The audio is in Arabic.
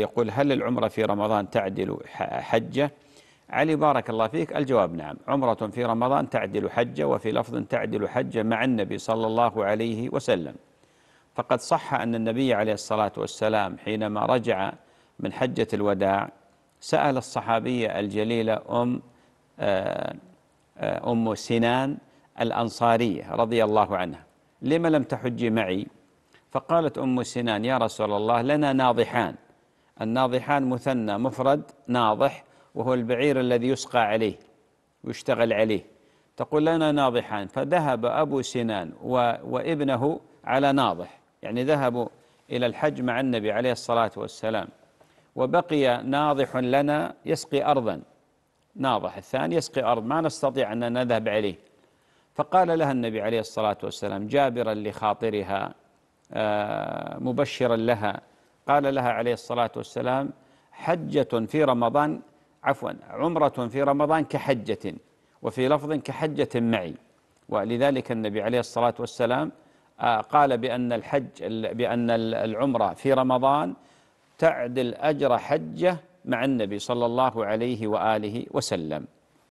يقول هل العمرة في رمضان تعدل حجة علي بارك الله فيك الجواب نعم عمرة في رمضان تعدل حجة وفي لفظ تعدل حجة مع النبي صلى الله عليه وسلم فقد صح أن النبي عليه الصلاة والسلام حينما رجع من حجة الوداع سأل الصحابية الجليلة أم آه، آه، أم سنان الأنصارية رضي الله عنها لما لم تحجي معي فقالت أم سنان يا رسول الله لنا ناضحان الناضحان مثنى مفرد ناضح وهو البعير الذي يسقى عليه ويشتغل عليه تقول لنا ناضحان فذهب أبو سنان وابنه على ناضح يعني ذهبوا إلى الحج مع النبي عليه الصلاة والسلام وبقي ناضح لنا يسقي أرضا ناضح الثاني يسقي أرض ما نستطيع أن نذهب عليه فقال لها النبي عليه الصلاة والسلام جابرا لخاطرها آه، مبشرا لها قال لها عليه الصلاة والسلام حجة في رمضان عفوا عمرة في رمضان كحجة وفي لفظ كحجة معي ولذلك النبي عليه الصلاة والسلام آه، قال بأن الحج بأن العمرة في رمضان تعدل أجر حجة مع النبي صلى الله عليه وآله وسلم